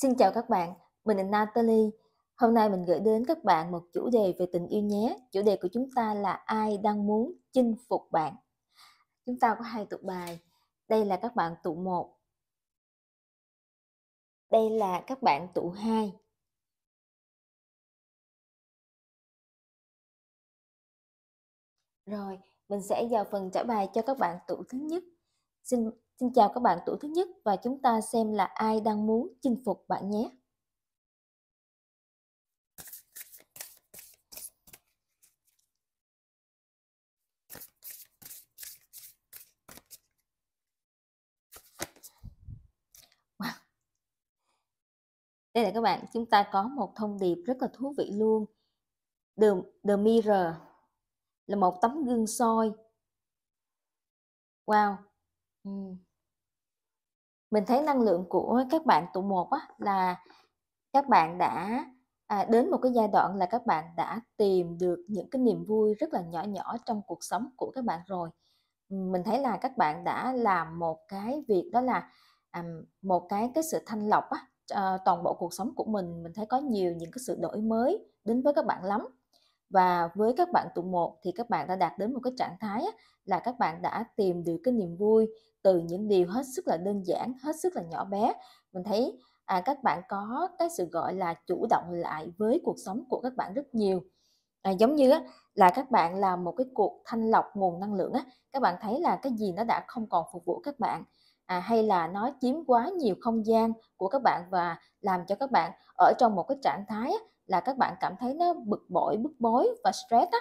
Xin chào các bạn, mình là Natalie. Hôm nay mình gửi đến các bạn một chủ đề về tình yêu nhé. Chủ đề của chúng ta là ai đang muốn chinh phục bạn. Chúng ta có hai tụ bài. Đây là các bạn tụ 1. Đây là các bạn tụ 2. Rồi, mình sẽ vào phần trả bài cho các bạn tụ thứ nhất. Xin Xin chào các bạn tuổi thứ nhất và chúng ta xem là ai đang muốn chinh phục bạn nhé. Wow. Đây là các bạn, chúng ta có một thông điệp rất là thú vị luôn. The, the Mirror là một tấm gương soi. Wow. Mm mình thấy năng lượng của các bạn tụ một á, là các bạn đã à, đến một cái giai đoạn là các bạn đã tìm được những cái niềm vui rất là nhỏ nhỏ trong cuộc sống của các bạn rồi mình thấy là các bạn đã làm một cái việc đó là à, một cái cái sự thanh lọc á, à, toàn bộ cuộc sống của mình mình thấy có nhiều những cái sự đổi mới đến với các bạn lắm và với các bạn tụ một thì các bạn đã đạt đến một cái trạng thái á, là các bạn đã tìm được cái niềm vui từ những điều hết sức là đơn giản hết sức là nhỏ bé mình thấy à, các bạn có cái sự gọi là chủ động lại với cuộc sống của các bạn rất nhiều à, giống như á, là các bạn làm một cái cuộc thanh lọc nguồn năng lượng á, các bạn thấy là cái gì nó đã không còn phục vụ các bạn à, hay là nó chiếm quá nhiều không gian của các bạn và làm cho các bạn ở trong một cái trạng thái á, là các bạn cảm thấy nó bực bội bức bối và stress á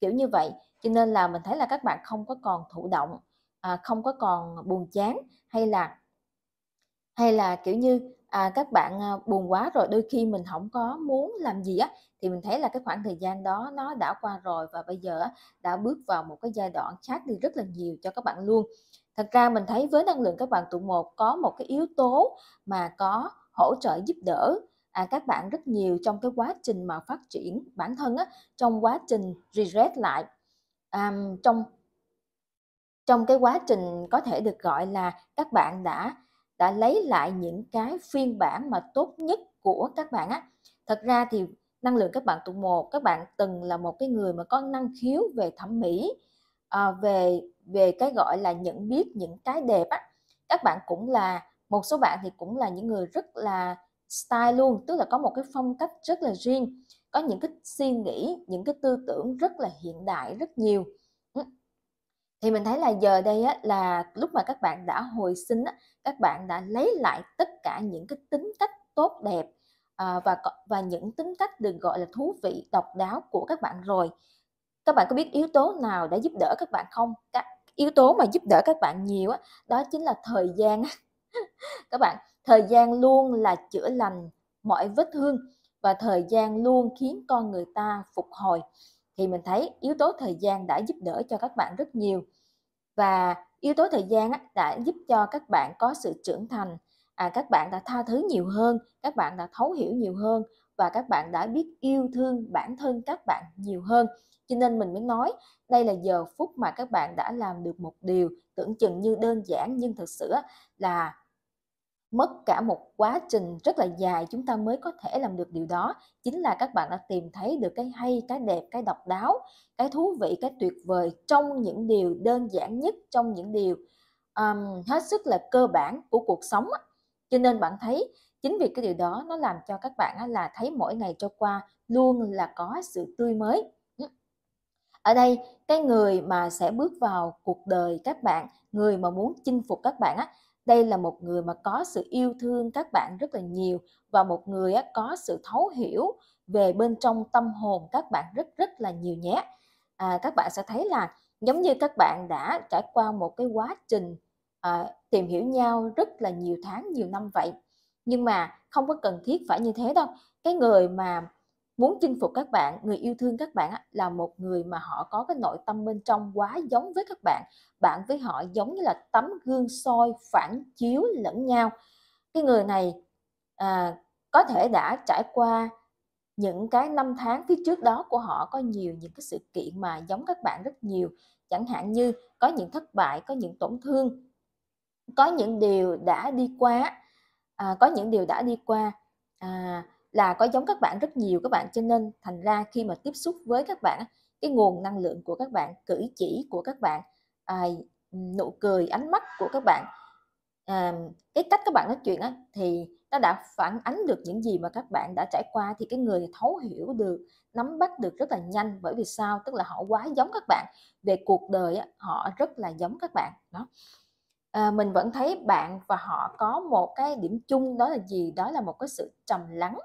kiểu như vậy cho nên là mình thấy là các bạn không có còn thụ động à, không có còn buồn chán hay là hay là kiểu như à, các bạn à, buồn quá rồi đôi khi mình không có muốn làm gì á thì mình thấy là cái khoảng thời gian đó nó đã qua rồi và bây giờ đã bước vào một cái giai đoạn khác đi rất là nhiều cho các bạn luôn thật ra mình thấy với năng lượng các bạn tụ một có một cái yếu tố mà có hỗ trợ giúp đỡ à, các bạn rất nhiều trong cái quá trình mà phát triển bản thân á trong quá trình reset lại um, trong trong cái quá trình có thể được gọi là các bạn đã đã lấy lại những cái phiên bản mà tốt nhất của các bạn á thật ra thì năng lượng các bạn tụ một các bạn từng là một cái người mà có năng khiếu về thẩm mỹ à, về về cái gọi là nhận biết những cái đẹp á các bạn cũng là một số bạn thì cũng là những người rất là style luôn tức là có một cái phong cách rất là riêng có những cái suy nghĩ những cái tư tưởng rất là hiện đại rất nhiều thì mình thấy là giờ đây á, là lúc mà các bạn đã hồi sinh á, các bạn đã lấy lại tất cả những cái tính cách tốt đẹp à, và và những tính cách được gọi là thú vị độc đáo của các bạn rồi các bạn có biết yếu tố nào đã giúp đỡ các bạn không các yếu tố mà giúp đỡ các bạn nhiều á, đó chính là thời gian các bạn thời gian luôn là chữa lành mọi vết thương và thời gian luôn khiến con người ta phục hồi thì mình thấy yếu tố thời gian đã giúp đỡ cho các bạn rất nhiều và yếu tố thời gian đã giúp cho các bạn có sự trưởng thành à, các bạn đã tha thứ nhiều hơn các bạn đã thấu hiểu nhiều hơn và các bạn đã biết yêu thương bản thân các bạn nhiều hơn cho nên mình mới nói đây là giờ phút mà các bạn đã làm được một điều tưởng chừng như đơn giản nhưng thực sự là mất cả một quá trình rất là dài chúng ta mới có thể làm được điều đó chính là các bạn đã tìm thấy được cái hay cái đẹp cái độc đáo cái thú vị cái tuyệt vời trong những điều đơn giản nhất trong những điều um, hết sức là cơ bản của cuộc sống cho nên bạn thấy chính vì cái điều đó nó làm cho các bạn là thấy mỗi ngày trôi qua luôn là có sự tươi mới ở đây cái người mà sẽ bước vào cuộc đời các bạn người mà muốn chinh phục các bạn á đây là một người mà có sự yêu thương các bạn rất là nhiều và một người có sự thấu hiểu về bên trong tâm hồn các bạn rất rất là nhiều nhé à, các bạn sẽ thấy là giống như các bạn đã trải qua một cái quá trình à, tìm hiểu nhau rất là nhiều tháng nhiều năm vậy nhưng mà không có cần thiết phải như thế đâu cái người mà muốn chinh phục các bạn người yêu thương các bạn là một người mà họ có cái nội tâm bên trong quá giống với các bạn bạn với họ giống như là tấm gương soi phản chiếu lẫn nhau cái người này à, có thể đã trải qua những cái năm tháng phía trước đó của họ có nhiều những cái sự kiện mà giống các bạn rất nhiều chẳng hạn như có những thất bại có những tổn thương có những điều đã đi qua à, có những điều đã đi qua à, là có giống các bạn rất nhiều các bạn cho nên thành ra khi mà tiếp xúc với các bạn cái nguồn năng lượng của các bạn cử chỉ của các bạn à, nụ cười ánh mắt của các bạn à, cái cách các bạn nói chuyện á, thì nó đã phản ánh được những gì mà các bạn đã trải qua thì cái người thấu hiểu được nắm bắt được rất là nhanh bởi vì sao tức là họ quá giống các bạn về cuộc đời á, họ rất là giống các bạn đó à, mình vẫn thấy bạn và họ có một cái điểm chung đó là gì đó là một cái sự trầm lắng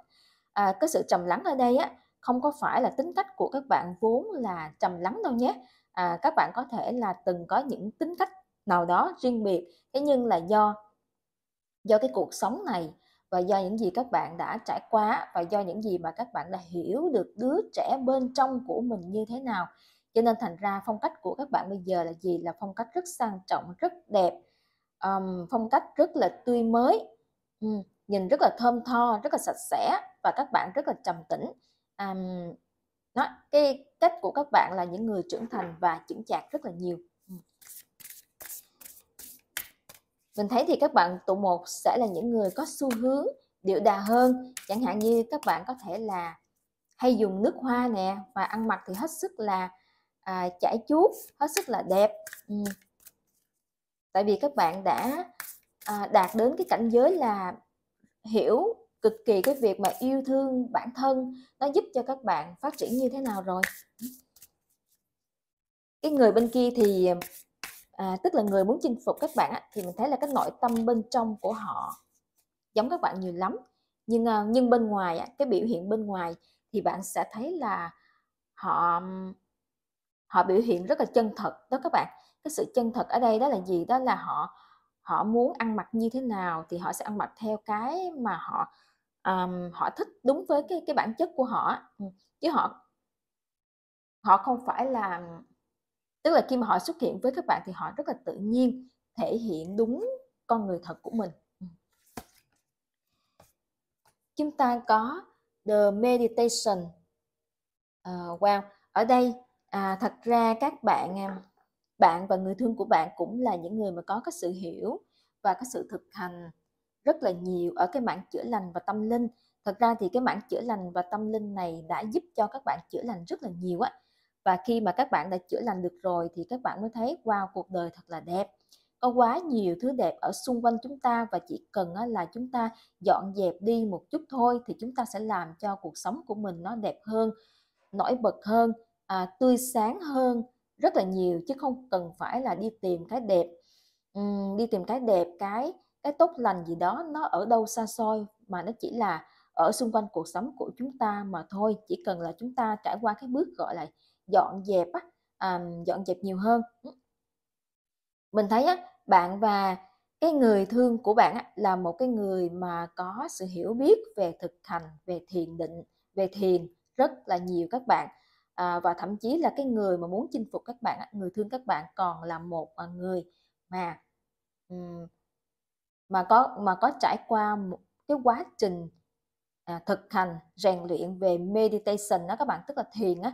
à, cái sự trầm lắng ở đây á không có phải là tính cách của các bạn vốn là trầm lắng đâu nhé à, các bạn có thể là từng có những tính cách nào đó riêng biệt thế nhưng là do do cái cuộc sống này và do những gì các bạn đã trải qua và do những gì mà các bạn đã hiểu được đứa trẻ bên trong của mình như thế nào cho nên thành ra phong cách của các bạn bây giờ là gì là phong cách rất sang trọng rất đẹp um, phong cách rất là tươi mới um, nhìn rất là thơm tho rất là sạch sẽ và các bạn rất là trầm tĩnh um, đó, cái cách của các bạn là những người trưởng thành và chững chạc rất là nhiều ừ. mình thấy thì các bạn tụ một sẽ là những người có xu hướng điệu đà hơn chẳng hạn như các bạn có thể là hay dùng nước hoa nè và ăn mặc thì hết sức là à, chải chuốt hết sức là đẹp ừ. tại vì các bạn đã à, đạt đến cái cảnh giới là hiểu cực kỳ cái việc mà yêu thương bản thân nó giúp cho các bạn phát triển như thế nào rồi cái người bên kia thì à, tức là người muốn chinh phục các bạn á, thì mình thấy là cái nội tâm bên trong của họ giống các bạn nhiều lắm nhưng à, nhưng bên ngoài á, cái biểu hiện bên ngoài thì bạn sẽ thấy là họ họ biểu hiện rất là chân thật đó các bạn cái sự chân thật ở đây đó là gì đó là họ họ muốn ăn mặc như thế nào thì họ sẽ ăn mặc theo cái mà họ um, họ thích đúng với cái cái bản chất của họ chứ họ họ không phải là tức là khi mà họ xuất hiện với các bạn thì họ rất là tự nhiên thể hiện đúng con người thật của mình chúng ta có the meditation uh, wow ở đây à, thật ra các bạn em à, bạn và người thương của bạn cũng là những người mà có cái sự hiểu và cái sự thực hành rất là nhiều ở cái mảng chữa lành và tâm linh thật ra thì cái mảng chữa lành và tâm linh này đã giúp cho các bạn chữa lành rất là nhiều á và khi mà các bạn đã chữa lành được rồi thì các bạn mới thấy wow cuộc đời thật là đẹp có quá nhiều thứ đẹp ở xung quanh chúng ta và chỉ cần là chúng ta dọn dẹp đi một chút thôi thì chúng ta sẽ làm cho cuộc sống của mình nó đẹp hơn nổi bật hơn à, tươi sáng hơn rất là nhiều chứ không cần phải là đi tìm cái đẹp uhm, đi tìm cái đẹp cái cái tốt lành gì đó nó ở đâu xa xôi mà nó chỉ là ở xung quanh cuộc sống của chúng ta mà thôi chỉ cần là chúng ta trải qua cái bước gọi là dọn dẹp á à, dọn dẹp nhiều hơn mình thấy á bạn và cái người thương của bạn á, là một cái người mà có sự hiểu biết về thực hành về thiền định về thiền rất là nhiều các bạn à, và thậm chí là cái người mà muốn chinh phục các bạn người thương các bạn còn là một ờ, người mà mà có mà có trải qua một cái quá trình à, thực hành rèn luyện về meditation đó các bạn tức là thiền á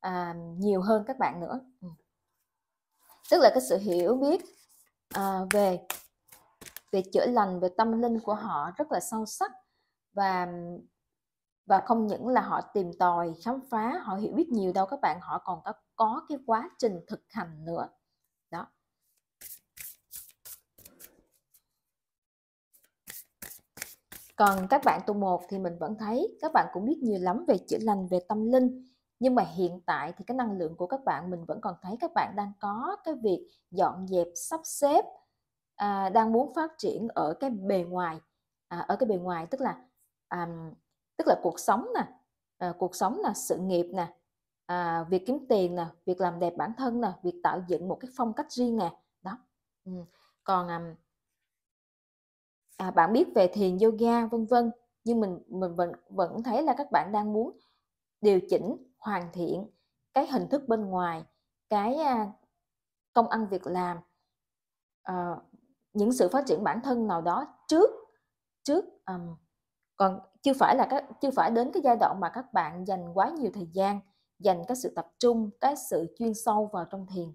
à, nhiều hơn các bạn nữa tức là cái sự hiểu biết à, về về chữa lành về tâm linh của họ rất là sâu sắc và và không những là họ tìm tòi khám phá họ hiểu biết nhiều đâu các bạn họ còn có có cái quá trình thực hành nữa đó còn các bạn tu một thì mình vẫn thấy các bạn cũng biết nhiều lắm về chữa lành về tâm linh nhưng mà hiện tại thì cái năng lượng của các bạn mình vẫn còn thấy các bạn đang có cái việc dọn dẹp sắp xếp à, đang muốn phát triển ở cái bề ngoài à, ở cái bề ngoài tức là à, tức là cuộc sống nè à, cuộc sống nè sự nghiệp nè à, việc kiếm tiền nè việc làm đẹp bản thân nè việc tạo dựng một cái phong cách riêng nè đó ừ. còn à, à, bạn biết về thiền yoga vân vân nhưng mình mình vẫn vẫn thấy là các bạn đang muốn điều chỉnh hoàn thiện cái hình thức bên ngoài cái à, công ăn việc làm à, những sự phát triển bản thân nào đó trước trước um, còn chưa phải là các chưa phải đến cái giai đoạn mà các bạn dành quá nhiều thời gian dành cái sự tập trung cái sự chuyên sâu vào trong thiền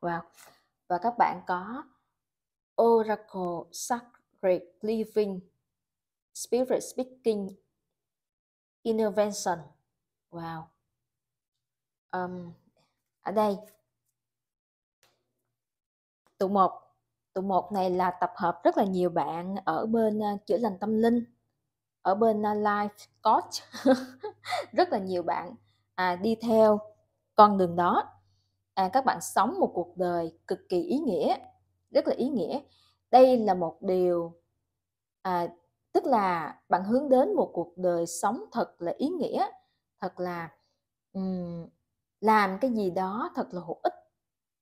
wow và các bạn có Oracle Sacred Living Spirit Speaking Intervention Wow um, Ở đây Tụ một tụ một này là tập hợp rất là nhiều bạn ở bên ờ, chữa lành tâm linh ở bên ờ, life coach rất là nhiều bạn à, đi theo con đường đó à, các bạn sống một cuộc đời cực kỳ ý nghĩa rất là ý nghĩa đây là một điều à, tức là bạn hướng đến một cuộc đời sống thật là ý nghĩa thật là um, làm cái gì đó thật là hữu ích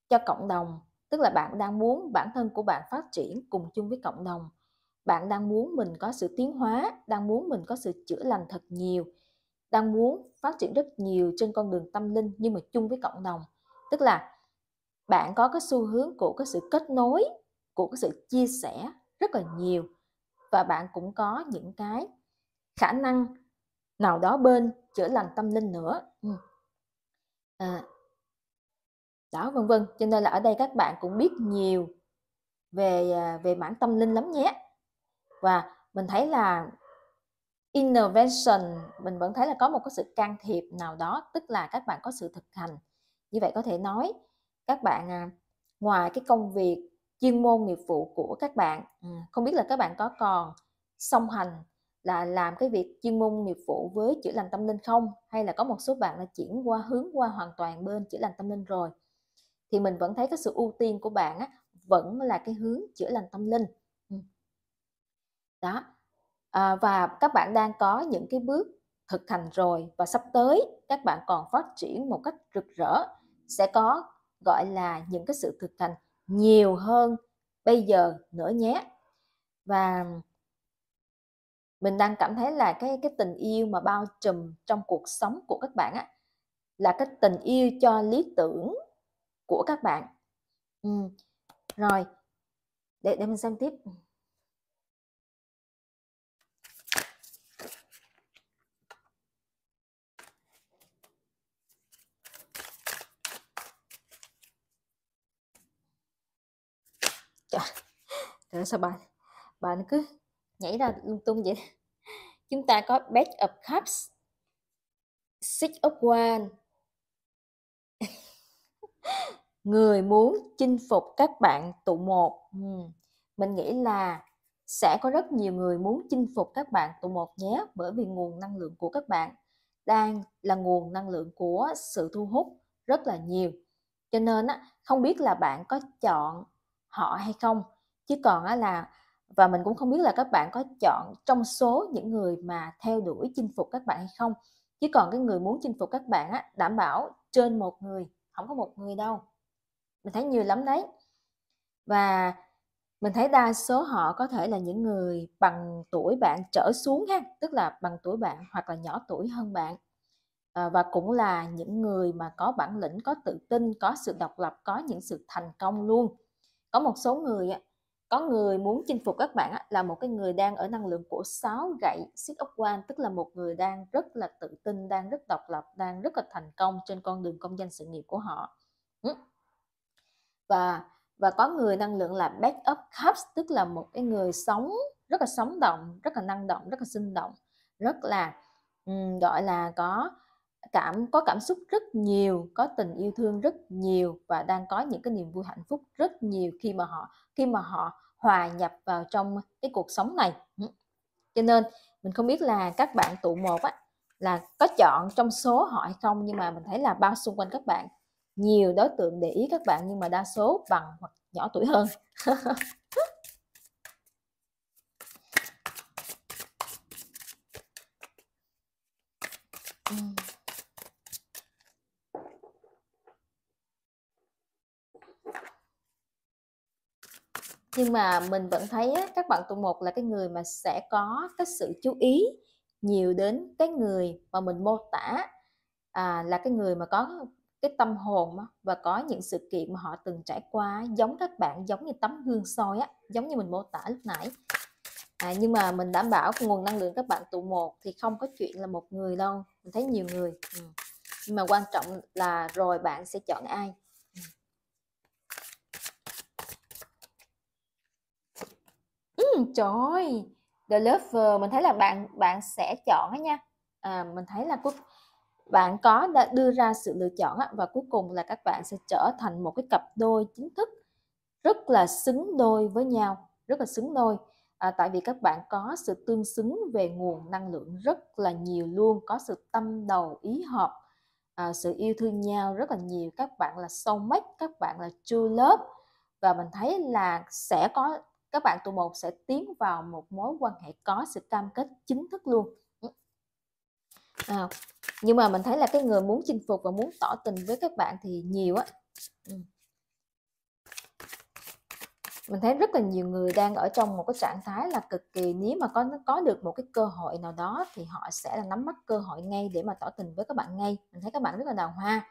cho cộng đồng tức là bạn đang muốn bản thân của bạn phát triển cùng chung với cộng đồng bạn đang muốn mình có sự tiến hóa đang muốn mình có sự chữa lành thật nhiều đang muốn phát triển rất nhiều trên con đường tâm linh nhưng mà chung với cộng đồng tức là bạn có cái xu hướng của cái sự kết nối của cái sự chia sẻ rất là nhiều và bạn cũng có những cái khả năng nào đó bên chữa lành tâm linh nữa ừ. à, đó vân vân cho nên là ở đây các bạn cũng biết nhiều về à, về mảng tâm linh lắm nhé và mình thấy là intervention mình vẫn thấy là có một cái sự can thiệp nào đó tức là các bạn có sự thực hành như vậy có thể nói các bạn à, ngoài cái công việc chuyên môn nghiệp vụ của các bạn à, không biết là các bạn có còn song hành là làm cái việc chuyên môn nghiệp vụ với chữa lành tâm linh không hay là có một số bạn đã chuyển qua hướng qua hoàn toàn bên chữa lành tâm linh rồi thì mình vẫn thấy cái sự ưu tiên của bạn á, vẫn là cái hướng chữa lành tâm linh đó à, và các bạn đang có những cái bước thực hành rồi và sắp tới các bạn còn phát triển một cách rực rỡ sẽ có gọi là những cái sự thực hành nhiều hơn bây giờ nữa nhé và mình đang cảm thấy là cái cái tình yêu mà bao trùm trong cuộc sống của các bạn á là cái tình yêu cho lý tưởng của các bạn ừ. rồi để để mình xem tiếp trời, sao bạn bạn cứ nhảy ra lung tung vậy chúng ta có best of cups six of one người muốn chinh phục các bạn tụ một ừ. mình nghĩ là sẽ có rất nhiều người muốn chinh phục các bạn tụ một nhé bởi vì nguồn năng lượng của các bạn đang là nguồn năng lượng của sự thu hút rất là nhiều cho nên á không biết là bạn có chọn họ hay không chứ còn á là và mình cũng không biết là các bạn có chọn trong số những người mà theo đuổi chinh phục các bạn hay không chứ còn cái người muốn chinh phục các bạn á đảm bảo trên một người không có một người đâu mình thấy nhiều lắm đấy và mình thấy đa số họ có thể là những người bằng tuổi bạn trở xuống ha tức là bằng tuổi bạn hoặc là nhỏ tuổi hơn bạn à, và cũng là những người mà có bản lĩnh có tự tin có sự độc lập có những sự thành công luôn có một số người có người muốn chinh phục các bạn là một cái người đang ở năng lượng của sáu gậy siết ốc quan tức là một người đang rất là tự tin đang rất độc lập đang rất là thành công trên con đường công danh sự nghiệp của họ và và có người năng lượng là backup cups tức là một cái người sống rất là sống động rất là năng động rất là sinh động rất là um, gọi là có cảm có cảm xúc rất nhiều có tình yêu thương rất nhiều và đang có những cái niềm vui hạnh phúc rất nhiều khi mà họ khi mà họ hòa nhập vào trong cái cuộc sống này cho nên mình không biết là các bạn tụ một á là có chọn trong số họ hay không nhưng mà mình thấy là bao xung quanh các bạn nhiều đối tượng để ý các bạn nhưng mà đa số bằng hoặc nhỏ tuổi hơn nhưng mà mình vẫn thấy các bạn tuổi một là cái người mà sẽ có cái sự chú ý nhiều đến cái người mà mình mô tả à, là cái người mà có cái tâm hồn và có những sự kiện mà họ từng trải qua giống các bạn giống như tấm gương soi á giống như mình mô tả lúc nãy à, nhưng mà mình đảm bảo nguồn năng lượng các bạn tụ một thì không có chuyện là một người đâu mình thấy nhiều người ừ. nhưng mà quan trọng là rồi bạn sẽ chọn ai ừ, ừ trời ơi the lover mình thấy là bạn bạn sẽ chọn á nha à, mình thấy là cuối bạn có đã đưa ra sự lựa chọn và cuối cùng là các bạn sẽ trở thành một cái cặp đôi chính thức rất là xứng đôi với nhau rất là xứng đôi à, tại vì các bạn có sự tương xứng về nguồn năng lượng rất là nhiều luôn có sự tâm đầu ý hợp à, sự yêu thương nhau rất là nhiều các bạn là sâu soulmate các bạn là true love và mình thấy là sẽ có các bạn tụ một sẽ tiến vào một mối quan hệ có sự cam kết chính thức luôn à, nhưng mà mình thấy là cái người muốn chinh phục và muốn tỏ tình với các bạn thì nhiều á ừ. mình thấy rất là nhiều người đang ở trong một cái trạng thái là cực kỳ nếu mà có có được một cái cơ hội nào đó thì họ sẽ là nắm bắt cơ hội ngay để mà tỏ tình với các bạn ngay mình thấy các bạn rất là đào hoa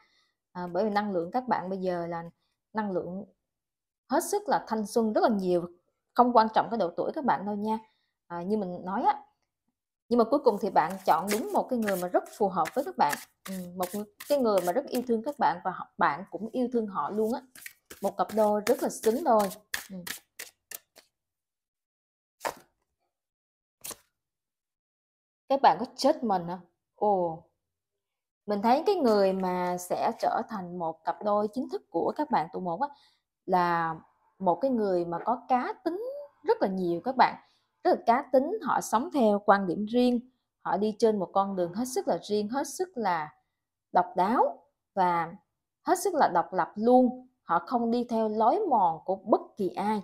à, bởi vì năng lượng các bạn bây giờ là năng lượng hết sức là thanh xuân rất là nhiều không quan trọng cái độ tuổi các bạn đâu nha à, như mình nói á nhưng mà cuối cùng thì bạn chọn đúng một cái người mà rất phù hợp với các bạn ừ, một cái người mà rất yêu thương các bạn và bạn cũng yêu thương họ luôn á một cặp đôi rất là xứng đôi ừ. các bạn có chết mình không? Ồ, mình thấy cái người mà sẽ trở thành một cặp đôi chính thức của các bạn tụi một á là một cái người mà có cá tính rất là nhiều các bạn rất là cá tính họ sống theo quan điểm riêng họ đi trên một con đường hết sức là riêng hết sức là độc đáo và hết sức là độc lập luôn họ không đi theo lối mòn của bất kỳ ai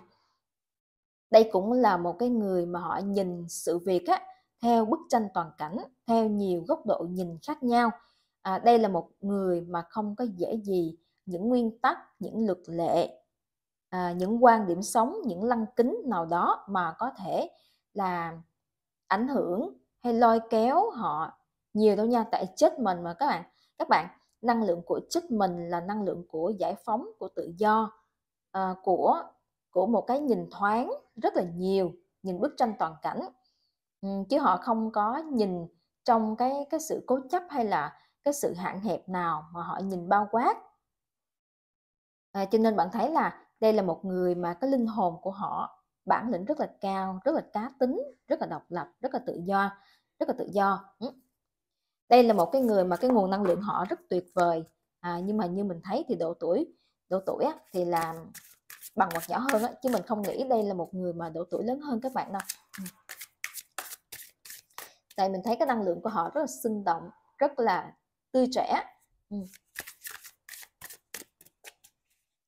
đây cũng là một cái người mà họ nhìn sự việc á, theo bức tranh toàn cảnh theo nhiều góc độ nhìn khác nhau à, đây là một người mà không có dễ gì những nguyên tắc những luật lệ à, những quan điểm sống những lăng kính nào đó mà có thể là ảnh hưởng hay lôi kéo họ nhiều đâu nha tại chết mình mà các bạn các bạn năng lượng của chất mình là năng lượng của giải phóng của tự do à, của của một cái nhìn thoáng rất là nhiều nhìn bức tranh toàn cảnh ừ, chứ họ không có nhìn trong cái cái sự cố chấp hay là cái sự hạn hẹp nào mà họ nhìn bao quát à, cho nên bạn thấy là đây là một người mà cái linh hồn của họ bản lĩnh rất là cao rất là cá tính rất là độc lập rất là tự do rất là tự do ừ. đây là một cái người mà cái nguồn năng lượng họ rất tuyệt vời à, nhưng mà như mình thấy thì độ tuổi độ tuổi á, thì là bằng hoặc nhỏ hơn á, chứ mình không nghĩ đây là một người mà độ tuổi lớn hơn các bạn đâu ừ. tại mình thấy cái năng lượng của họ rất là sinh động rất là tươi trẻ ừ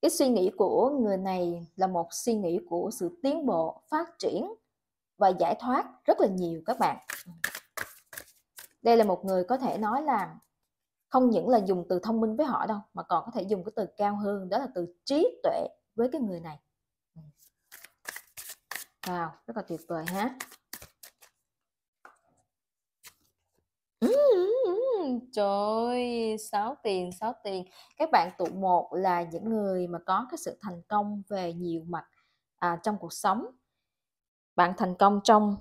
cái suy nghĩ của người này là một suy nghĩ của sự tiến bộ phát triển và giải thoát rất là nhiều các bạn đây là một người có thể nói là không những là dùng từ thông minh với họ đâu mà còn có thể dùng cái từ cao hơn đó là từ trí tuệ với cái người này wow rất là tuyệt vời ha trời sáu tiền sáu tiền các bạn tụ một là những người mà có cái sự thành công về nhiều mặt à, trong cuộc sống bạn thành công trong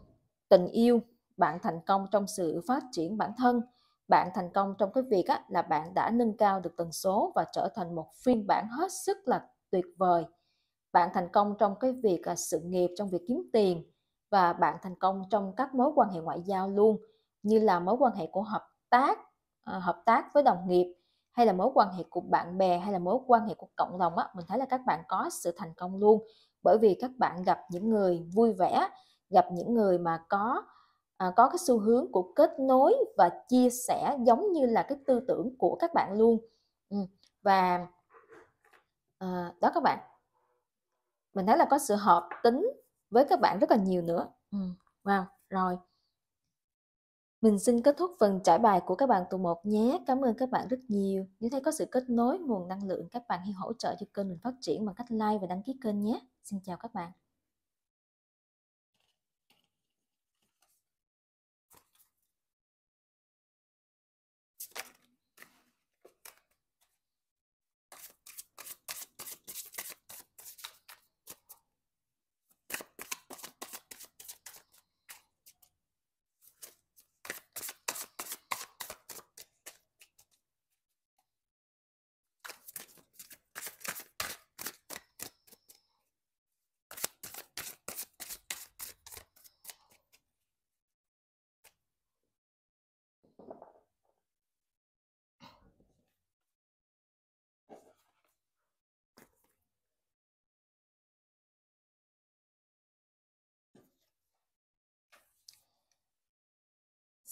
tình yêu bạn thành công trong sự phát triển bản thân bạn thành công trong cái việc á, là bạn đã nâng cao được tần số và trở thành một phiên bản hết sức là tuyệt vời bạn thành công trong cái việc à, sự nghiệp trong việc kiếm tiền và bạn thành công trong các mối quan hệ ngoại giao luôn như là mối quan hệ của hợp tác Ờ, hợp tác với đồng nghiệp hay là mối quan hệ của bạn bè hay là mối quan hệ của cộng đồng á mình thấy là các bạn có sự thành công luôn bởi vì các bạn gặp những người vui vẻ gặp những người mà có à, có cái xu hướng của kết nối và chia sẻ giống như là cái tư tưởng của các bạn luôn ừ. và à, đó các bạn mình thấy là có sự hợp tính với các bạn rất là nhiều nữa ừ. wow rồi mình xin kết thúc phần trải bài của các bạn tụ một nhé. Cảm ơn các bạn rất nhiều. Nếu thấy có sự kết nối nguồn năng lượng, các bạn hãy hỗ trợ cho kênh mình phát triển bằng cách like và đăng ký kênh nhé. Xin chào các bạn.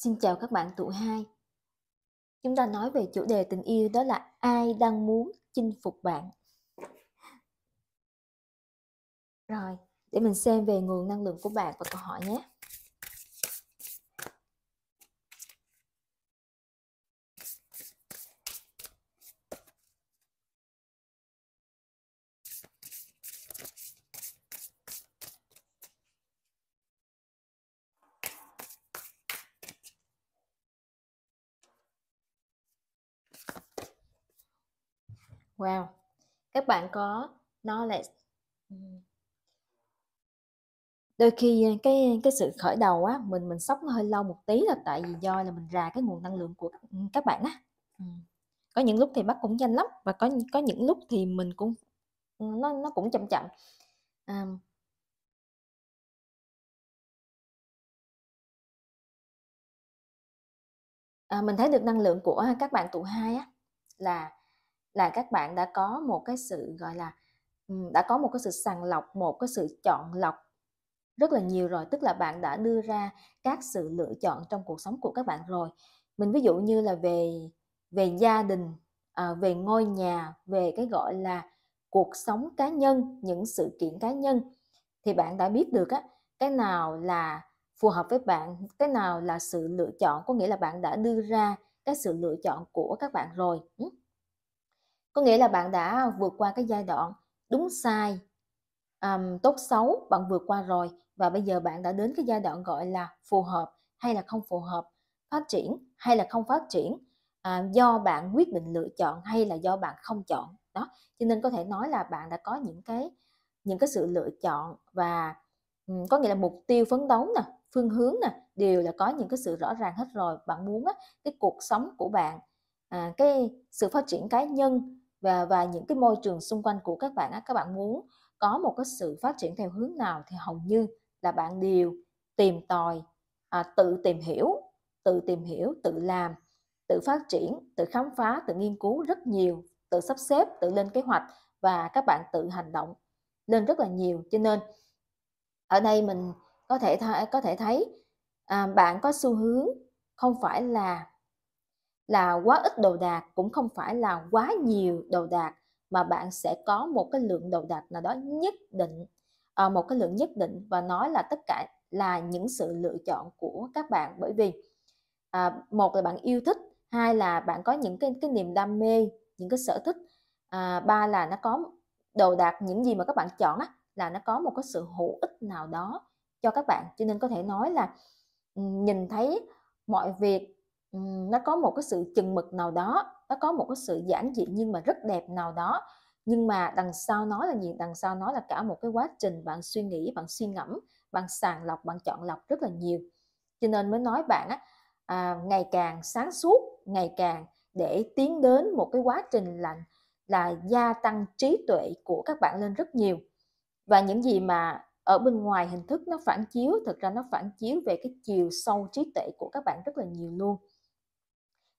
Xin chào các bạn tụ hai Chúng ta nói về chủ đề tình yêu đó là ai đang muốn chinh phục bạn Rồi, để mình xem về nguồn năng lượng của bạn và câu hỏi nhé Wow, các bạn có knowledge. Ừ. Đôi khi ờ, cái cái sự khởi đầu á mình mình sốc nó hơi lâu một tí là tại vì do là mình ra cái nguồn năng lượng của các ừ, bạn á. Ừ. Có những lúc thì bắt cũng nhanh lắm và có có những lúc thì mình cũng nó nó cũng chậm chậm. À, à, mình thấy được năng lượng của các bạn tụ hai á là là các bạn đã có một cái sự gọi là đã có một cái sự sàng lọc một cái sự chọn lọc rất là nhiều rồi tức là bạn đã đưa ra các sự lựa chọn trong cuộc sống của các bạn rồi mình ví dụ như là về về gia đình à, về ngôi nhà về cái gọi là cuộc sống cá nhân những sự kiện cá nhân thì bạn đã biết được á cái nào là phù hợp với bạn cái nào là sự lựa chọn có nghĩa là bạn đã đưa ra các sự lựa chọn của các bạn rồi có nghĩa là bạn đã vượt qua cái giai đoạn đúng sai um, tốt xấu bạn vượt qua rồi và bây giờ bạn đã đến cái giai đoạn gọi là phù hợp hay là không phù hợp phát triển hay là không phát triển à, do bạn quyết định lựa chọn hay là do bạn không chọn đó cho nên có thể nói là bạn đã có những cái những cái sự lựa chọn và um, có nghĩa là mục tiêu phấn đấu nè phương hướng nè đều là có những cái sự rõ ràng hết rồi bạn muốn á, cái cuộc sống của bạn à, cái sự phát triển cá nhân và và những cái môi trường xung quanh của các bạn á các bạn muốn có một cái sự phát triển theo hướng nào thì hầu như là bạn đều tìm tòi à, tự tìm hiểu tự tìm hiểu tự làm tự phát triển tự khám phá tự nghiên cứu rất nhiều tự sắp xếp tự lên kế hoạch và các bạn tự hành động lên rất là nhiều cho nên ở đây mình có thể th- có thể thấy à, bạn có xu hướng không phải là là quá ít đồ đạc cũng không phải là quá nhiều đồ đạc mà bạn sẽ có một cái lượng đồ đạc nào đó nhất định à, một cái lượng nhất định và nói là tất cả là những sự lựa chọn của các bạn bởi vì à, một là bạn yêu thích hai là bạn có những cái cái niềm đam mê những cái sở thích à, ba là nó có đồ đạc những gì mà các bạn chọn á là nó có một cái sự hữu ích nào đó cho các bạn cho nên có thể nói là nhìn thấy mọi việc nó có một cái sự chừng mực nào đó nó có một cái sự giản dị nhưng mà rất đẹp nào đó nhưng mà đằng sau nó là gì đằng sau nó là cả một cái quá trình bạn suy nghĩ bạn suy ngẫm bạn sàng lọc bạn chọn lọc rất là nhiều cho nên mới nói bạn á à, ngày càng sáng suốt ngày càng để tiến đến một cái quá trình là là gia tăng trí tuệ của các bạn lên rất nhiều và những gì mà ở bên ngoài hình thức nó phản chiếu thực ra nó phản chiếu về cái chiều sâu trí tuệ của các bạn rất là nhiều luôn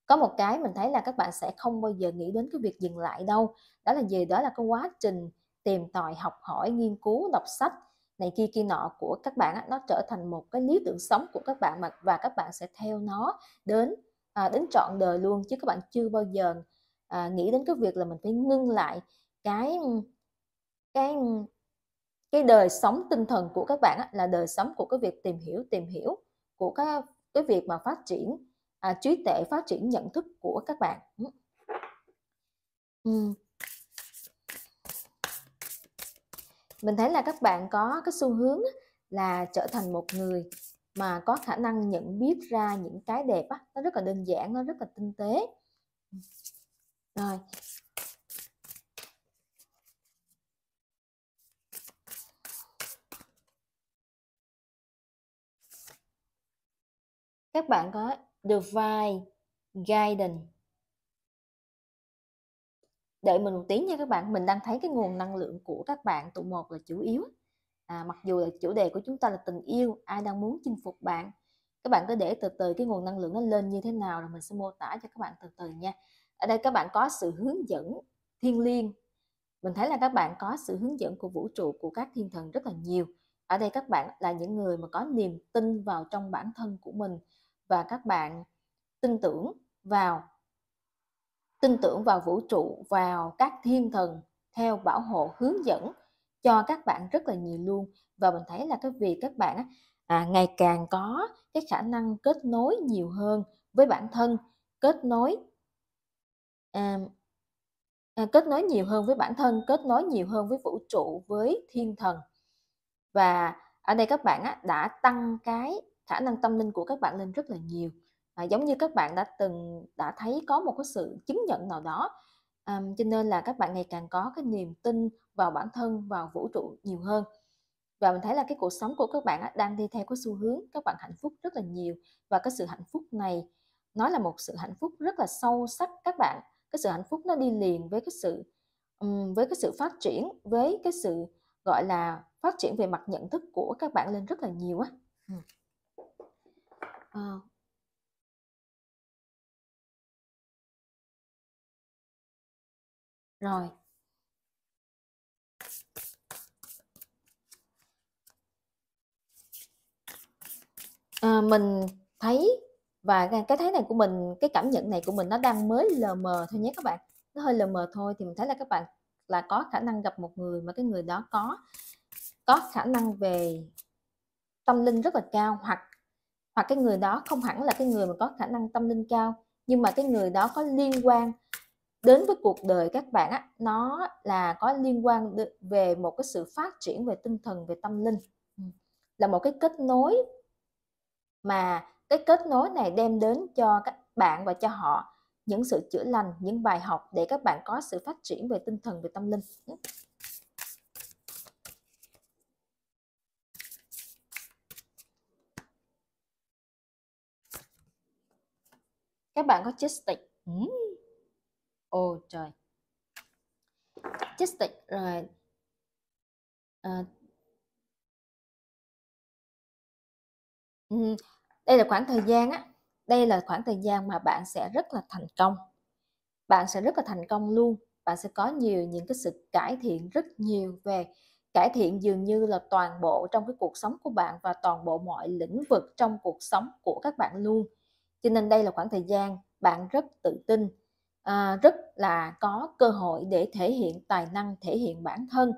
có một cái mình thấy là các bạn sẽ không bao giờ nghĩ đến cái việc dừng lại đâu đó là gì đó là cái quá trình tìm tòi học hỏi nghiên cứu đọc sách này kia kia nọ của các bạn nó trở thành một cái lý tưởng sống của các bạn mà và các bạn sẽ theo nó đến à, đến trọn đời luôn chứ các bạn chưa bao giờ à, nghĩ đến cái việc là mình phải ngưng lại cái cái cái đời sống tinh thần của các bạn là đời sống của cái việc tìm hiểu tìm hiểu của cái cái việc mà phát triển à, trí tuệ phát triển nhận thức của các bạn ừ. ừ. mình thấy là các bạn có cái xu hướng là trở thành một người mà có khả năng nhận biết ra những cái đẹp á nó rất là đơn giản nó rất là tinh tế ừ. rồi các bạn có divide guidance đợi mình một tí nha các bạn mình đang thấy cái nguồn năng lượng của các bạn tụ một là chủ yếu à, mặc dù là chủ đề của chúng ta là tình yêu ai đang muốn chinh phục bạn các bạn cứ để từ từ cái nguồn năng lượng nó lên như thế nào là mình sẽ mô tả cho các bạn từ từ nha ở đây các bạn có sự hướng dẫn thiên liêng mình thấy là các bạn có sự hướng dẫn của vũ trụ của các thiên thần rất là nhiều ở đây các bạn là những người mà có niềm tin vào trong bản thân của mình và các bạn tin tưởng vào tin tưởng vào vũ trụ vào các thiên thần theo bảo hộ hướng dẫn cho các bạn rất là nhiều luôn và mình thấy là cái việc các bạn à, ngày càng có cái khả năng kết nối nhiều hơn với bản thân kết nối à, à, kết nối nhiều hơn với bản thân kết nối nhiều hơn với vũ trụ với thiên thần và ở đây các bạn á, đã tăng cái khả năng tâm linh của các bạn lên rất là nhiều à, giống như các bạn đã từng đã thấy có một cái sự chứng nhận nào đó à, cho nên là các bạn ngày càng có cái niềm tin vào bản thân vào vũ trụ nhiều hơn và mình thấy là cái cuộc sống của các bạn đang đi theo cái xu hướng các bạn hạnh phúc rất là nhiều và cái sự hạnh phúc này nó là một sự hạnh phúc rất là sâu sắc các bạn cái sự hạnh phúc nó đi liền với cái sự với cái sự phát triển với cái sự gọi là phát triển về mặt nhận thức của các bạn lên rất là nhiều á ừ. Ờ. Rồi. Ờ, mình thấy và cái thấy này của mình, cái cảm nhận này của mình nó đang mới lờ mờ thôi nhé các bạn. Nó hơi lờ mờ thôi thì mình thấy là các bạn là có khả năng gặp một người mà cái người đó có có khả năng về tâm linh rất là cao hoặc hoặc cái người đó không hẳn là cái người mà có khả năng tâm linh cao nhưng mà cái người đó có liên quan đến với cuộc đời các bạn á nó là có liên quan về một cái sự phát triển về tinh thần về tâm linh ừ. là một cái kết nối mà cái kết nối này đem đến cho các bạn và cho họ những sự chữa lành những bài học để các bạn có sự phát triển về tinh thần về tâm linh ừ. các bạn có chistic hmm. ôi mm. oh, trời chistic rồi à, um, ờ, đây là khoảng thời gian á đây là khoảng thời gian mà bạn sẽ rất là thành công bạn sẽ rất là thành công luôn bạn sẽ có nhiều những cái sự cải thiện rất nhiều về cải thiện dường như là toàn bộ trong cái cuộc sống của bạn và toàn bộ mọi lĩnh vực trong cuộc sống của các bạn luôn cho nên đây là khoảng thời gian bạn rất tự tin à, rất là có cơ hội để thể hiện tài năng thể hiện bản thân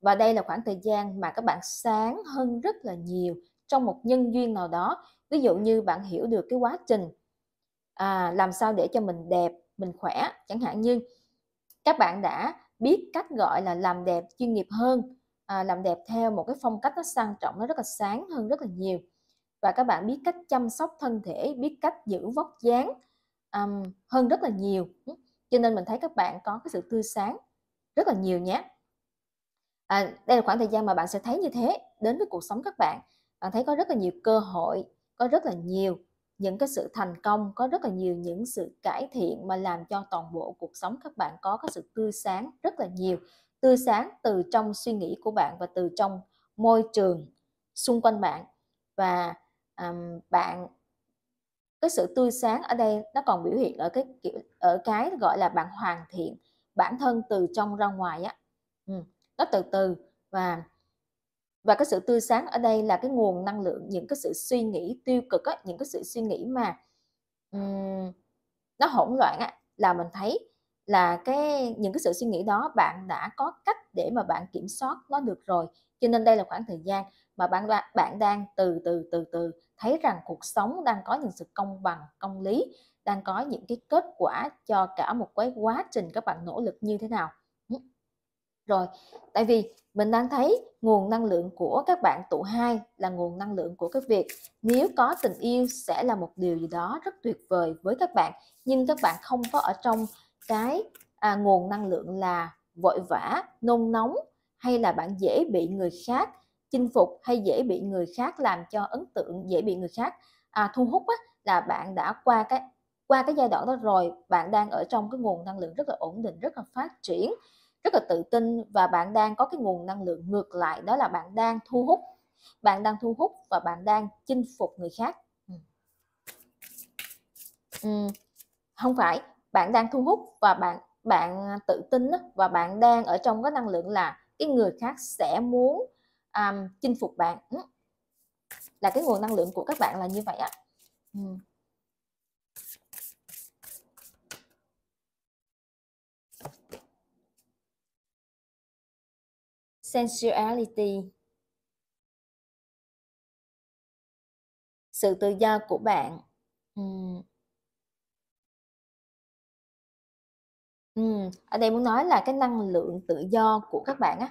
và đây là khoảng thời gian mà các bạn sáng hơn rất là nhiều trong một nhân duyên nào đó ví dụ như bạn hiểu được cái quá trình à, làm sao để cho mình đẹp mình khỏe chẳng hạn như các bạn đã biết cách gọi là làm đẹp chuyên nghiệp hơn à, làm đẹp theo một cái phong cách nó sang trọng nó rất là sáng hơn rất là nhiều và các bạn biết cách chăm sóc thân thể biết cách giữ vóc dáng um, hơn rất là nhiều cho nên mình thấy các bạn có cái sự tươi sáng rất là nhiều nhé à, đây là khoảng thời gian mà bạn sẽ thấy như thế đến với cuộc sống các bạn bạn thấy có rất là nhiều cơ hội có rất là nhiều những cái sự thành công có rất là nhiều những sự cải thiện mà làm cho toàn bộ cuộc sống các bạn có cái sự tươi sáng rất là nhiều tươi sáng từ trong suy nghĩ của bạn và từ trong môi trường xung quanh bạn và um, bạn cái sự tươi sáng ở đây nó còn biểu hiện ở cái kiểu ở cái gọi là bạn hoàn thiện bản thân từ trong ra ngoài á ừ, nó từ từ và và cái sự tươi sáng ở đây là cái nguồn năng lượng những cái sự suy nghĩ tiêu cực á, những cái sự suy nghĩ mà um, nó hỗn loạn á, là mình thấy là cái những cái sự suy nghĩ đó bạn đã có cách để mà bạn kiểm soát nó được rồi cho nên đây là khoảng thời gian mà bạn bạn đang từ từ từ từ thấy rằng cuộc sống đang có những sự công bằng công lý đang có những cái kết quả cho cả một cái quá trình các bạn nỗ lực như thế nào rồi tại vì mình đang thấy nguồn năng lượng của các bạn tụ hai là nguồn năng lượng của cái việc nếu có tình yêu sẽ là một điều gì đó rất tuyệt vời với các bạn nhưng các bạn không có ở trong cái à, nguồn năng lượng là vội vã nôn nóng hay là bạn dễ bị người khác chinh phục hay dễ bị người khác làm cho ấn tượng dễ bị người khác à, thu hút á, là bạn đã qua cái qua cái giai đoạn đó rồi bạn đang ở trong cái nguồn năng lượng rất là ổn định rất là phát triển rất là tự tin và bạn đang có cái nguồn năng lượng ngược lại đó là bạn đang thu hút bạn đang thu hút và bạn đang chinh phục người khác ừ. ừ. không phải bạn đang thu hút và bạn bạn tự tin và bạn đang ở trong cái năng lượng là cái người khác sẽ muốn um, chinh phục bạn ừ. là cái nguồn năng lượng của các bạn là như vậy ạ ừ. sensuality sự tự do của bạn uhm. Ừm, ở đây muốn nói là cái năng lượng tự do của các bạn á,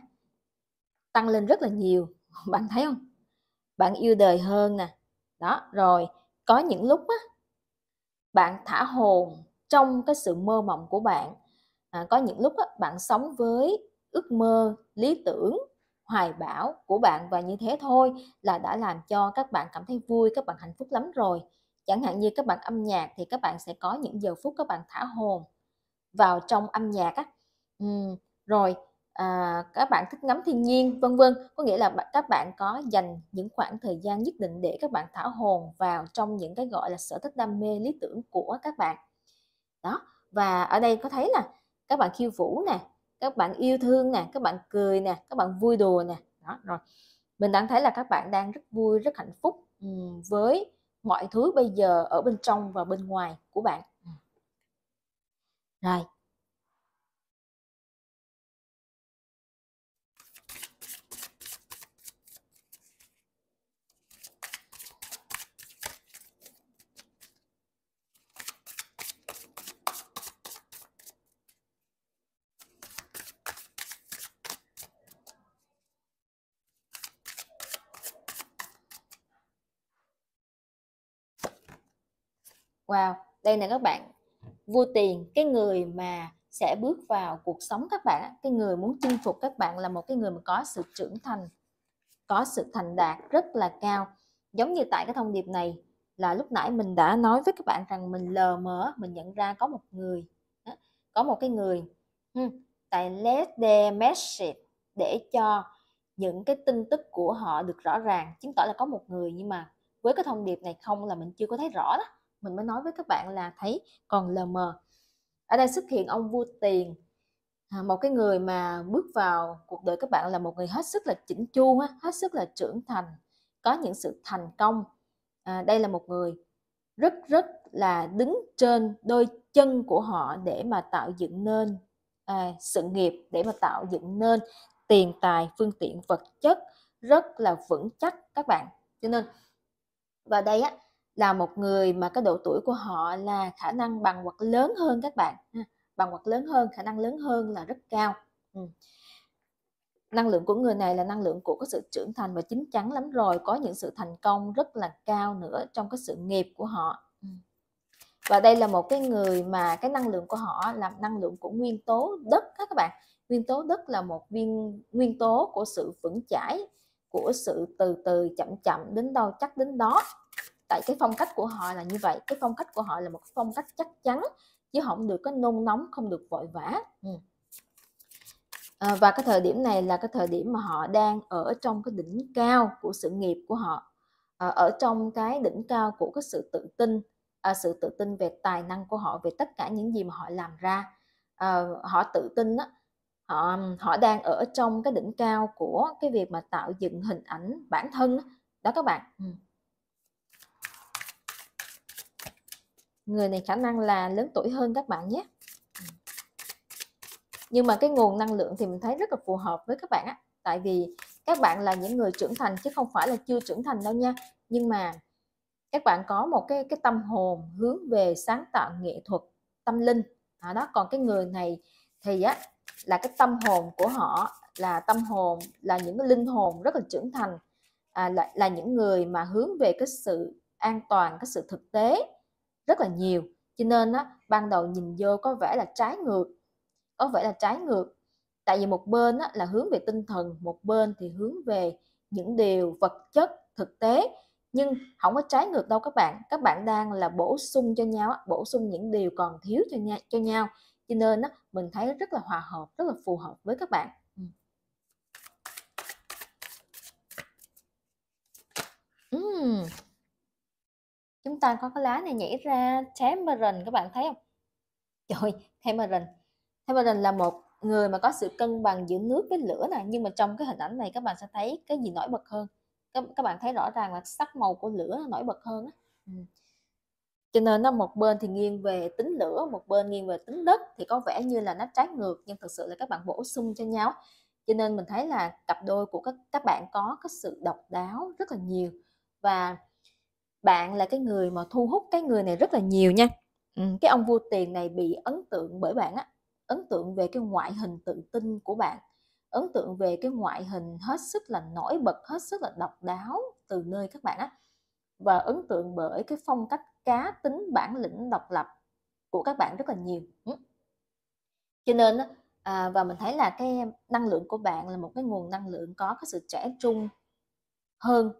tăng lên rất là nhiều, bạn thấy không Bạn yêu đời hơn nè, đó, rồi có những lúc á, bạn thả hồn trong cái sự mơ mộng của bạn. À, có những lúc á, bạn sống với ước mơ, lý tưởng, hoài bão của bạn và như thế thôi là đã làm cho các bạn cảm thấy vui, các bạn hạnh phúc lắm rồi. Chẳng hạn như các bạn âm nhạc thì các bạn sẽ có những giờ phút các bạn thả hồn vào trong âm nhạc á ừ, rồi à, các bạn thích ngắm thiên nhiên vân vân có nghĩa là các bạn có dành những khoảng thời gian nhất định để các bạn thả hồn vào trong những cái gọi là sở thích đam mê lý tưởng của các bạn đó và ở đây có thấy là các bạn khiêu vũ nè các bạn yêu thương nè các bạn cười nè các bạn vui đùa nè đó rồi mình đang thấy là các bạn đang rất vui rất hạnh phúc với mọi thứ bây giờ ở bên trong và bên ngoài của bạn rồi Wow, đây nè các bạn, vua tiền cái người mà sẽ bước vào cuộc sống các bạn cái người muốn chinh phục các bạn là một cái người mà có sự trưởng thành có sự thành đạt rất là cao giống như tại cái thông điệp này là lúc nãy mình đã nói với các bạn rằng mình lờ mờ mình nhận ra có một người có một cái người tại let the message để cho những cái tin tức của họ được rõ ràng chứng tỏ là có một người nhưng mà với cái thông điệp này không là mình chưa có thấy rõ đó mình mới nói với các bạn là thấy còn lờ mờ ở đây xuất hiện ông vua tiền à, một cái người mà bước vào cuộc đời các bạn là một người hết sức là chỉnh chu hết sức là trưởng thành có những sự thành công à, đây là một người rất rất là đứng trên đôi chân của họ để mà tạo dựng nên à, sự nghiệp để mà tạo dựng nên tiền tài phương tiện vật chất rất là vững chắc các bạn cho nên và đây á là một người mà cái độ tuổi của họ là khả năng bằng hoặc lớn hơn các bạn bằng hoặc lớn hơn khả năng lớn hơn là rất cao năng lượng của người này là năng lượng của cái sự trưởng thành và chín chắn lắm rồi có những sự thành công rất là cao nữa trong cái sự nghiệp của họ và đây là một cái người mà cái năng lượng của họ là năng lượng của nguyên tố đất các bạn nguyên tố đất là một viên nguyên tố của sự vững chãi của sự từ từ chậm chậm đến đâu chắc đến đó tại cái phong cách của họ là như vậy cái phong cách của họ là một phong cách chắc chắn chứ không được có nôn nóng không được vội vã ừ. à, và cái thời điểm này là cái thời điểm mà họ đang ở trong cái đỉnh cao của sự nghiệp của họ à, ở trong cái đỉnh cao của cái sự tự tin à, sự tự tin về tài năng của họ về tất cả những gì mà họ làm ra à, họ tự tin đó, họ họ đang ở trong cái đỉnh cao của cái việc mà tạo dựng hình ảnh bản thân đó, đó các bạn ừ. người này khả năng là lớn tuổi hơn các bạn nhé nhưng mà cái nguồn năng lượng thì mình thấy rất là phù hợp với các bạn á tại vì các bạn là những người trưởng thành chứ không phải là chưa trưởng thành đâu nha nhưng mà các bạn có một cái cái tâm hồn hướng về sáng tạo nghệ thuật tâm linh à, đó còn cái người này thì á là cái tâm hồn của họ là tâm hồn là những cái linh hồn rất là trưởng thành à, là, là những người mà hướng về cái sự an toàn cái sự thực tế rất là nhiều cho nên á, ban đầu nhìn vô có vẻ là trái ngược có vẻ là trái ngược tại vì một bên á, là hướng về tinh thần một bên thì hướng về những điều vật chất thực tế nhưng không có trái ngược đâu các bạn các bạn đang là bổ sung cho nhau bổ sung những điều còn thiếu cho nhau cho nhau cho nên á, mình thấy rất là hòa hợp rất là phù hợp với các bạn ta có cái lá này nhảy ra Tamarin các bạn thấy không trời Tamarin Tamarin là một người mà có sự cân bằng giữa nước với lửa này nhưng mà trong cái hình ảnh này các bạn sẽ thấy cái gì nổi bật hơn các, các bạn thấy rõ ràng là sắc màu của lửa nổi bật hơn á ừ. cho nên nó một bên thì nghiêng về tính lửa một bên nghiêng về tính đất thì có vẻ như là nó trái ngược nhưng thực sự là các bạn bổ sung cho nhau cho nên mình thấy là cặp đôi của các các bạn có cái sự độc đáo rất là nhiều và bạn là cái người mà thu hút cái người này rất là nhiều nha ừ, cái ông vua tiền này bị ấn tượng bởi bạn á ấn tượng về cái ngoại hình tự tin của bạn ấn tượng về cái ngoại hình hết sức là nổi bật hết sức là độc đáo từ nơi các bạn á và ấn tượng bởi cái phong cách cá tính bản lĩnh độc lập của các bạn rất là nhiều ừ. cho nên à, và mình thấy là cái năng lượng của bạn là một cái nguồn năng lượng có cái sự trẻ trung hơn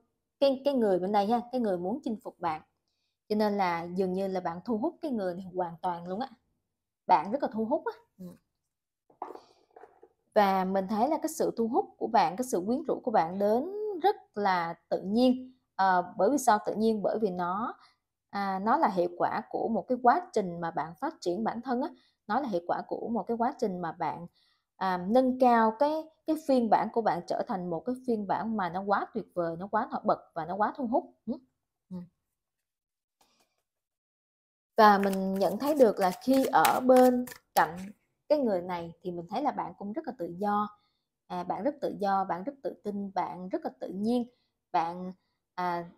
cái cái người bên đây ha cái người muốn chinh phục bạn cho nên là dường như là bạn thu hút cái người này hoàn toàn luôn á bạn rất là thu hút á ừ. và mình thấy là cái sự thu hút của bạn cái sự quyến rũ của bạn đến rất là tự nhiên à, bởi vì sao tự nhiên bởi vì nó à, nó là hiệu quả của một cái quá trình mà bạn phát triển bản thân á nó là hiệu quả của một cái quá trình mà bạn à, nâng cao cái cái phiên bản của bạn trở thành một cái phiên bản mà nó quá tuyệt vời nó quá nổi bật và nó quá thu hút ừ. Ừ. và mình nhận thấy được là khi ở bên cạnh cái người này thì mình thấy là bạn cũng rất là tự do à, bạn rất tự do bạn rất tự tin bạn rất là tự nhiên bạn à,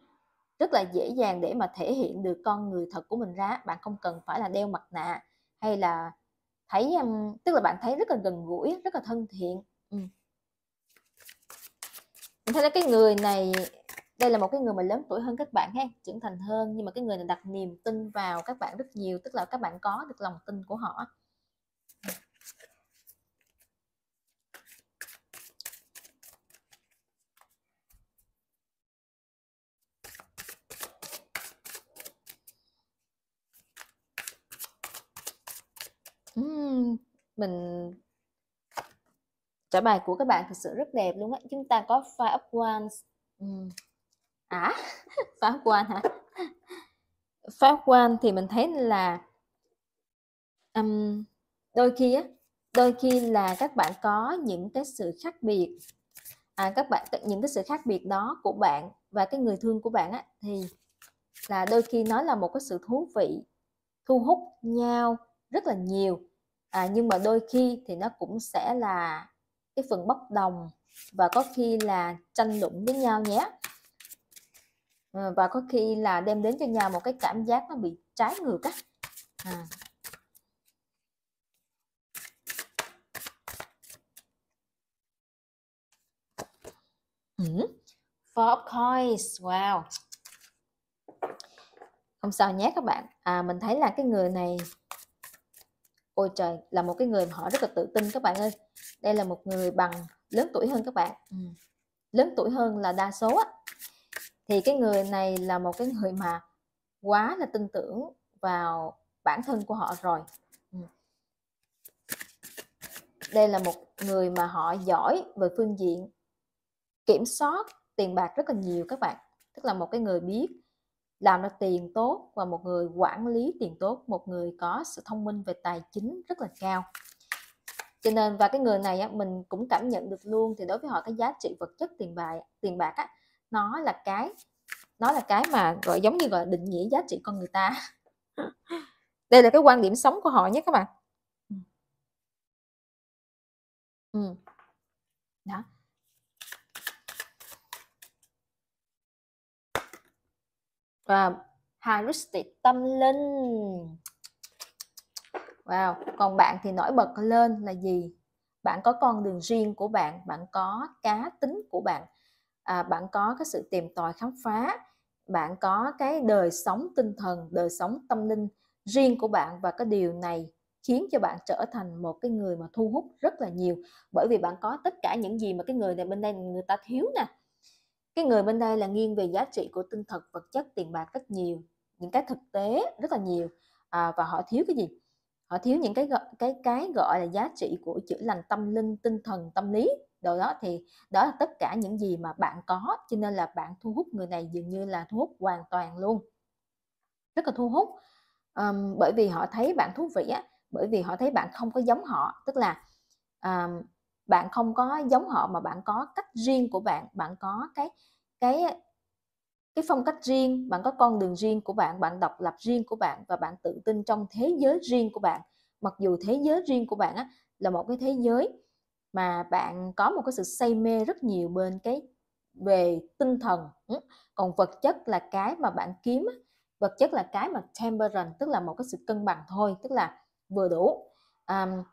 rất là dễ dàng để mà thể hiện được con người thật của mình ra bạn không cần phải là đeo mặt nạ hay là thấy um, tức là bạn thấy rất là gần gũi rất là thân thiện ừ. mình thấy là cái người này đây là một cái người mà lớn tuổi hơn các bạn ha trưởng thành hơn nhưng mà cái người này đặt niềm tin vào các bạn rất nhiều tức là các bạn có được lòng tin của họ mình trả bài của các bạn thực sự rất đẹp luôn á chúng ta có five up one uhm. à five of wands hả five up one thì mình thấy là um, đôi khi á đôi khi là các bạn có những cái sự khác biệt à, các bạn những cái sự khác biệt đó của bạn và cái người thương của bạn á thì là đôi khi nó là một cái sự thú vị thu hút nhau rất là nhiều à, nhưng mà đôi khi thì nó cũng sẽ là cái phần bất đồng và có khi là tranh luận với nhau nhé ừ, và có khi là đem đến cho nhau một cái cảm giác nó bị trái ngược á à. Ừ. Four of Coins, wow. Không sao nhé các bạn. À, mình thấy là cái người này ôi trời là một cái người mà họ rất là tự tin các bạn ơi đây là một người bằng lớn tuổi hơn các bạn ừ. lớn tuổi hơn là đa số á thì cái người này là một cái người mà quá là tin tưởng vào bản thân của họ rồi ừ. đây là một người mà họ giỏi về phương diện kiểm soát tiền bạc rất là nhiều các bạn tức là một cái người biết làm ra tiền tốt và một người quản lý tiền tốt một người có sự thông minh về tài chính rất là cao cho nên và cái người này á, mình cũng cảm nhận được luôn thì đối với họ cái giá trị vật chất tiền bạc tiền bạc á, nó là cái nó là cái mà gọi giống như gọi định nghĩa giá trị con người ta đây là cái quan điểm sống của họ nhé các bạn ừ. ừ. Wow, heuristic tâm linh. Wow, còn bạn thì nổi bật lên là gì? Bạn có con đường riêng của bạn, bạn có cá tính của bạn, à, bạn có cái sự tìm tòi khám phá, bạn có cái đời sống tinh thần, đời sống tâm linh riêng của bạn và cái điều này khiến cho bạn trở thành một cái người mà thu hút rất là nhiều bởi vì bạn có tất cả những gì mà cái người này bên đây người ta thiếu nè cái người bên đây là nghiêng về giá trị của tinh thần vật chất tiền bạc rất nhiều những cái thực tế rất là nhiều à, và họ thiếu cái gì họ thiếu những cái cái cái gọi là giá trị của chữa lành tâm linh tinh thần tâm lý đồ đó thì đó là tất cả những gì mà bạn có cho nên là bạn thu hút người này dường như là thu hút hoàn toàn luôn rất là thu hút um, bởi vì họ thấy bạn thú vị á bởi vì họ thấy bạn không có giống họ tức là um, bạn không có giống họ mà bạn có cách riêng của bạn bạn có cái cái cái phong cách riêng bạn có con đường riêng của bạn bạn độc lập riêng của bạn và bạn tự tin trong thế giới riêng của bạn mặc dù thế giới riêng của bạn á, là một cái thế giới mà bạn có một cái sự say mê rất nhiều bên cái về tinh thần còn vật chất là cái mà bạn kiếm vật chất là cái mà temperance tức là một cái sự cân bằng thôi tức là vừa đủ um,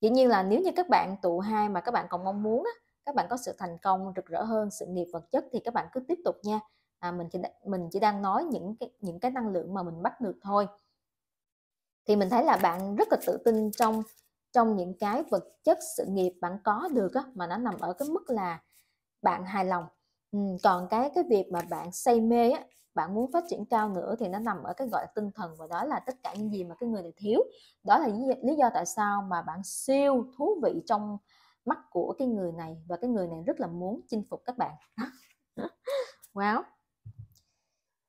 dĩ nhiên là nếu như các bạn tụ hai mà các bạn còn mong muốn á, các bạn có sự thành công rực rỡ hơn sự nghiệp vật chất thì các bạn cứ tiếp tục nha à, mình chỉ mình chỉ đang nói những cái những cái năng lượng mà mình bắt được thôi thì mình thấy là bạn rất là tự tin trong trong những cái vật chất sự nghiệp bạn có được á, mà nó nằm ở cái mức là bạn hài lòng ừ, còn cái cái việc mà bạn say mê á, bạn muốn phát triển cao nữa thì nó nằm ở cái gọi là tinh thần và đó là tất cả những gì mà cái người này thiếu đó là lý do tại sao mà bạn siêu thú vị trong mắt của cái người này và cái người này rất là muốn chinh phục các bạn wow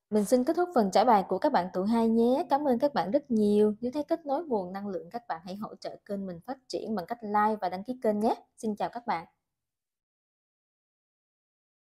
mình xin kết thúc phần trả bài của các bạn tuổi hai nhé. Cảm ơn các bạn rất nhiều. Nếu thấy kết nối nguồn năng lượng, các bạn hãy hỗ trợ kênh mình phát triển bằng cách like và đăng ký kênh nhé. Xin chào các bạn.